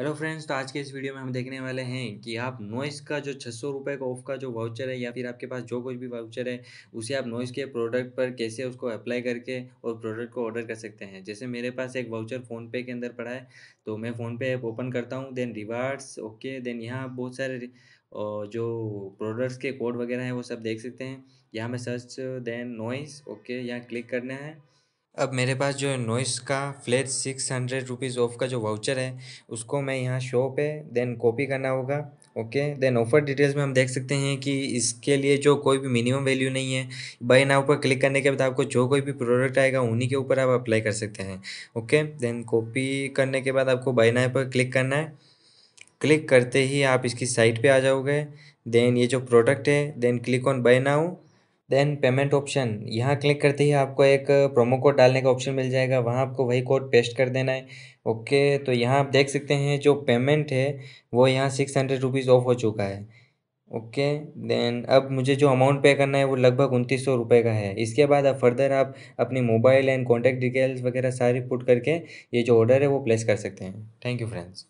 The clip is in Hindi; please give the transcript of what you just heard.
हेलो फ्रेंड्स तो आज के इस वीडियो में हम देखने वाले हैं कि आप नॉइस का जो छः सौ रुपये का ऑफ का जो वाउचर है या फिर आपके पास जो कुछ भी वाउचर है उसे आप नॉइस के प्रोडक्ट पर कैसे उसको अप्लाई करके और प्रोडक्ट को ऑर्डर कर सकते हैं जैसे मेरे पास एक वाउचर फ़ोनपे के अंदर पड़ा है तो मैं फ़ोनपे ऐप ओपन करता हूँ देन रिवार्ड्स ओके देन यहाँ बहुत सारे जो प्रोडक्ट्स के कोड वगैरह हैं वो सब देख सकते हैं यहाँ में सर्च देन नॉइस ओके यहाँ क्लिक करना है अब मेरे पास जो नोइस का flat six hundred rupees off का जो वाउचर है उसको मैं यहाँ शो पे देन कॉपी करना होगा ओके देन ऑफर डिटेल्स में हम देख सकते हैं कि इसके लिए जो कोई भी मिनिमम वैल्यू नहीं है बाई नाउ पर क्लिक करने के बाद आपको जो कोई भी प्रोडक्ट आएगा उन्हीं के ऊपर आप अप्लाई कर सकते हैं ओके देन कॉपी करने के बाद आपको बाई नाउ पर क्लिक करना है क्लिक करते ही आप इसकी साइट पर आ जाओगे देन ये जो प्रोडक्ट है then click on buy now then payment option यहाँ क्लिक करते ही आपको एक प्रोमो uh, कोड डालने का ऑप्शन मिल जाएगा वहाँ आपको वही कोड पेस्ट कर देना है ओके तो यहाँ आप देख सकते हैं जो पेमेंट है वो यहाँ सिक्स हंड्रेड रुपीज़ ऑफ हो चुका है ओके देन अब मुझे जो अमाउंट पे करना है वो लगभग उनतीस सौ रुपये का है इसके बाद अब फर्दर आप अपनी मोबाइल एंड कॉन्टैक्ट डिटेल्स वगैरह सारी पुट करके ये जो ऑर्डर है वो प्लेस कर सकते हैं थैंक यू फ्रेंड्स